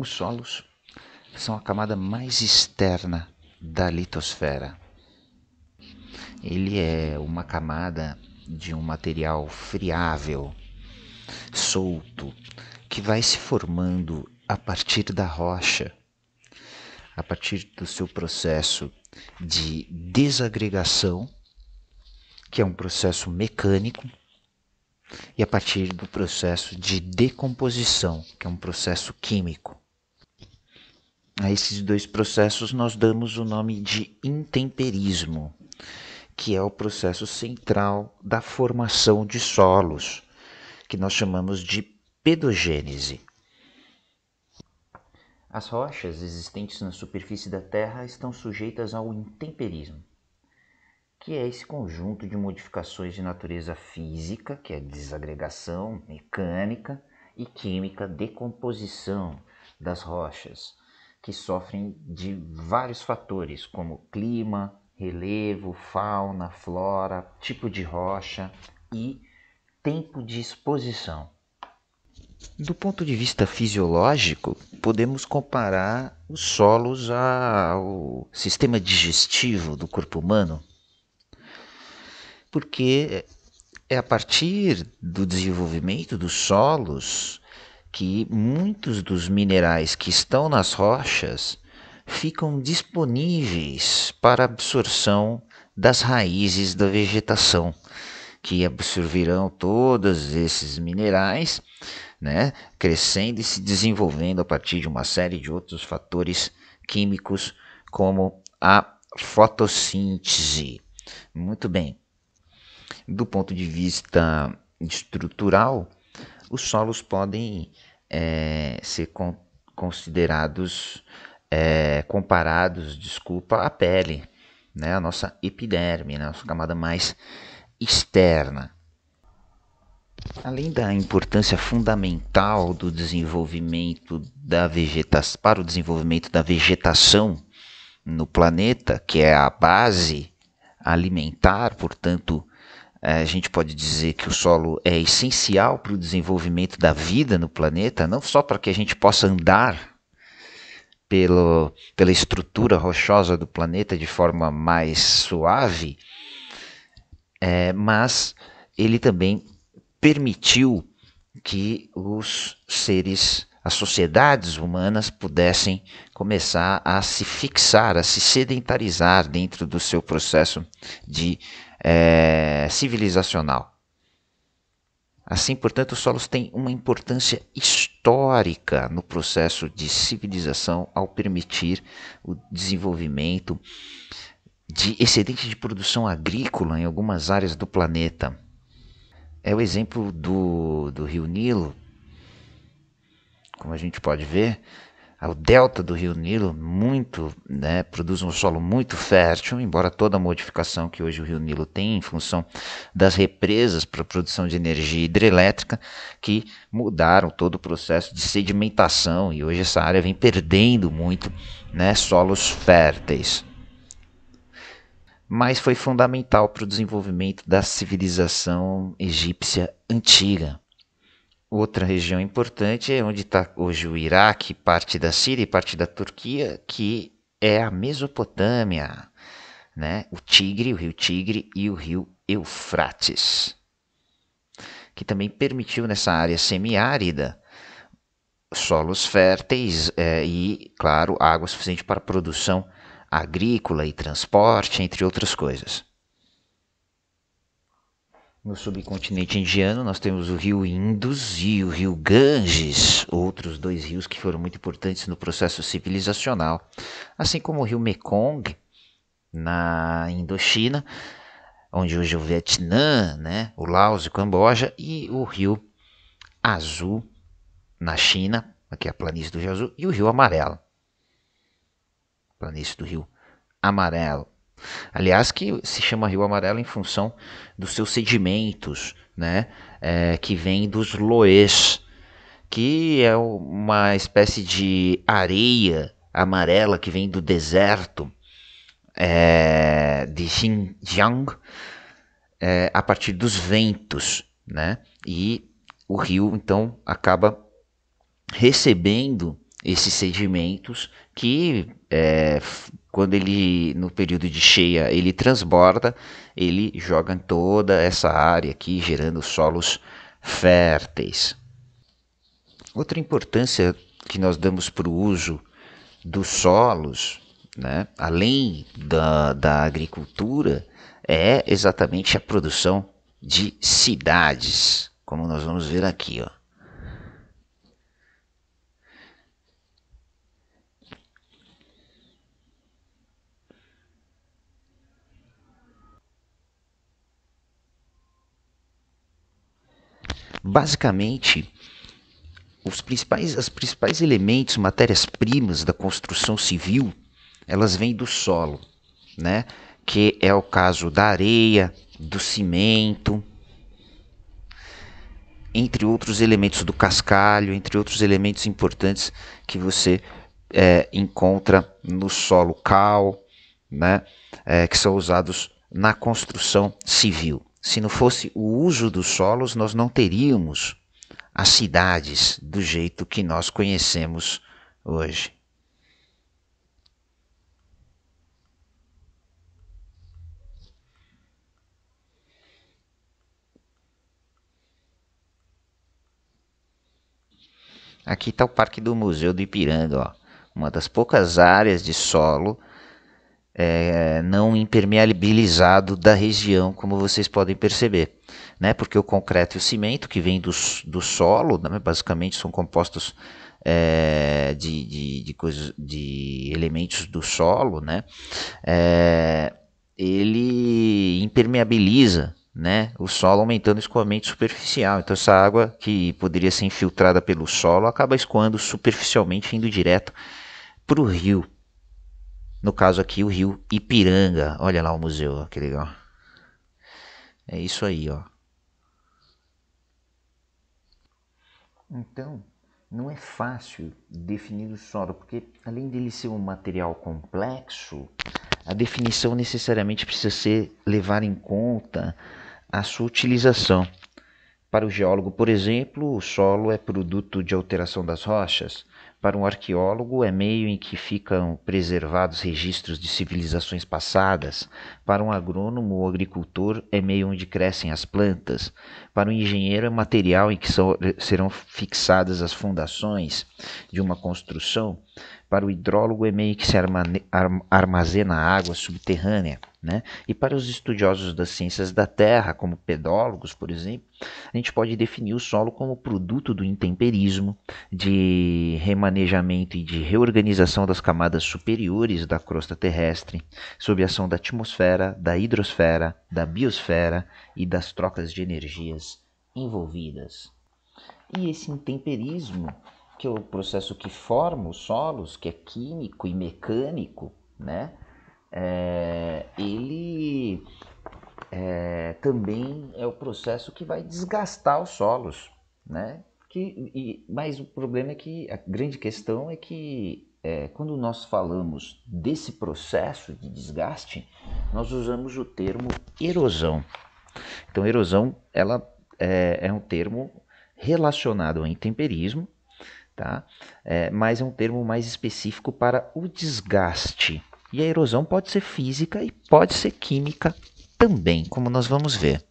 Os solos são a camada mais externa da litosfera. Ele é uma camada de um material friável, solto, que vai se formando a partir da rocha, a partir do seu processo de desagregação, que é um processo mecânico, e a partir do processo de decomposição, que é um processo químico. A esses dois processos nós damos o nome de intemperismo, que é o processo central da formação de solos, que nós chamamos de pedogênese. As rochas existentes na superfície da Terra estão sujeitas ao intemperismo, que é esse conjunto de modificações de natureza física, que é desagregação mecânica e química, decomposição das rochas que sofrem de vários fatores, como clima, relevo, fauna, flora, tipo de rocha e tempo de exposição. Do ponto de vista fisiológico, podemos comparar os solos ao sistema digestivo do corpo humano, porque é a partir do desenvolvimento dos solos que muitos dos minerais que estão nas rochas ficam disponíveis para absorção das raízes da vegetação, que absorverão todos esses minerais, né, crescendo e se desenvolvendo a partir de uma série de outros fatores químicos, como a fotossíntese. Muito bem. Do ponto de vista estrutural, os solos podem é, ser con considerados, é, comparados, desculpa, à pele, né? a nossa epiderme, né? a nossa camada mais externa. Além da importância fundamental do desenvolvimento da vegetação para o desenvolvimento da vegetação no planeta, que é a base alimentar, portanto, eh, a gente pode dizer que o solo é essencial para o desenvolvimento da vida no planeta, não só para que a gente possa andar pelo, pela estrutura rochosa do planeta de forma mais suave, é, mas ele também permitiu que os seres, as sociedades humanas pudessem começar a se fixar, a se sedentarizar dentro do seu processo de é, civilizacional. Assim, portanto, os solos têm uma importância histórica no processo de civilização ao permitir o desenvolvimento de excedente de produção agrícola em algumas áreas do planeta. É o exemplo do, do rio Nilo, como a gente pode ver, o delta do rio Nilo muito, né, produz um solo muito fértil, embora toda a modificação que hoje o rio Nilo tem em função das represas para produção de energia hidrelétrica, que mudaram todo o processo de sedimentação e hoje essa área vem perdendo muito né, solos férteis. Mas foi fundamental para o desenvolvimento da civilização egípcia antiga. Outra região importante é onde está hoje o Iraque, parte da Síria e parte da Turquia, que é a Mesopotâmia, né? o Tigre, o rio Tigre e o rio Eufrates, que também permitiu nessa área semiárida solos férteis é, e, claro, água suficiente para produção agrícola e transporte, entre outras coisas. No subcontinente indiano, nós temos o rio Indus e o rio Ganges, outros dois rios que foram muito importantes no processo civilizacional, assim como o rio Mekong na Indochina, onde hoje é o Vietnã, né, o Laos e o Camboja, e o rio Azul na China, aqui é a planície do rio Azul, e o rio Amarelo, planície do rio Amarelo. Aliás, que se chama Rio Amarelo em função dos seus sedimentos, né? É, que vem dos loes que é uma espécie de areia amarela que vem do deserto é, de Xinjiang é, a partir dos ventos, né? E o rio então acaba recebendo esses sedimentos que é, quando ele no período de cheia ele transborda, ele joga em toda essa área aqui, gerando solos férteis. Outra importância que nós damos para o uso dos solos, né, além da, da agricultura, é exatamente a produção de cidades, como nós vamos ver aqui. Ó. Basicamente, os principais, as principais elementos, matérias-primas da construção civil, elas vêm do solo, né? Que é o caso da areia, do cimento, entre outros elementos do cascalho, entre outros elementos importantes que você é, encontra no solo cal, né? É, que são usados na construção civil. Se não fosse o uso dos solos, nós não teríamos as cidades do jeito que nós conhecemos hoje. Aqui está o Parque do Museu do Ipiranga, ó. uma das poucas áreas de solo é, não impermeabilizado da região, como vocês podem perceber. Né? Porque o concreto e o cimento, que vem do, do solo, né? basicamente são compostos é, de, de, de, coisas, de elementos do solo, né? É, ele impermeabiliza né, o solo aumentando o escoamento superficial. Então, essa água que poderia ser infiltrada pelo solo acaba escoando superficialmente, indo direto para o rio. No caso aqui, o rio Ipiranga. Olha lá o museu, ó, que legal. É isso aí, ó. Então, não é fácil definir o solo porque além dele ser um material complexo, a definição necessariamente precisa ser levar em conta a sua utilização. Para o geólogo, por exemplo, o solo é produto de alteração das rochas, para um arqueólogo é meio em que ficam preservados registros de civilizações passadas, para um agrônomo ou agricultor é meio onde crescem as plantas, para um engenheiro é material em que são, serão fixadas as fundações de uma construção, para o hidrólogo e é meio que se armazena água subterrânea. Né? E para os estudiosos das ciências da terra, como pedólogos, por exemplo, a gente pode definir o solo como produto do intemperismo, de remanejamento e de reorganização das camadas superiores da crosta terrestre, sob a ação da atmosfera, da hidrosfera, da biosfera e das trocas de energias envolvidas. E esse intemperismo que é o processo que forma os solos, que é químico e mecânico, né? É, ele é, também é o processo que vai desgastar os solos, né? Que, e, mas o problema é que a grande questão é que é, quando nós falamos desse processo de desgaste, nós usamos o termo erosão. Então, erosão ela é, é um termo relacionado ao intemperismo tá? É, mas é um termo mais específico para o desgaste. E a erosão pode ser física e pode ser química também, como nós vamos ver.